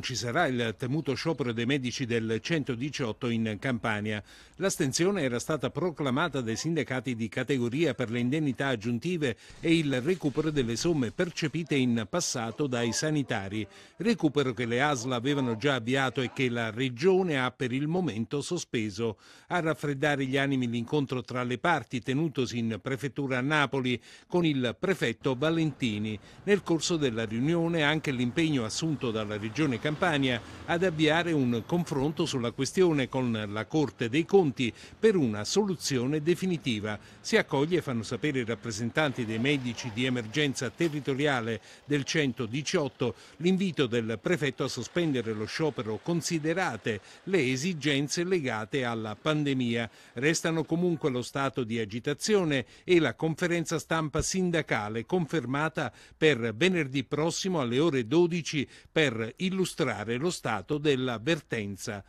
Ci sarà il temuto sciopero dei medici del 118 in Campania. L'astenzione era stata proclamata dai sindacati di categoria per le indennità aggiuntive e il recupero delle somme percepite in passato dai sanitari, recupero che le ASLA avevano già avviato e che la Regione ha per il momento sospeso. A raffreddare gli animi l'incontro tra le parti tenutosi in prefettura a Napoli con il prefetto Valentini. Nel corso della riunione anche l'impegno assunto dalla Regione Campania ad avviare un confronto sulla questione con la Corte dei Conti per una soluzione definitiva. Si accoglie, fanno sapere i rappresentanti dei medici di emergenza territoriale del 118, l'invito del prefetto a sospendere lo sciopero considerate le esigenze legate alla pandemia. Restano comunque lo stato di agitazione e la conferenza stampa sindacale confermata per venerdì prossimo alle ore 12 per illustrare illustrare lo stato della vertenza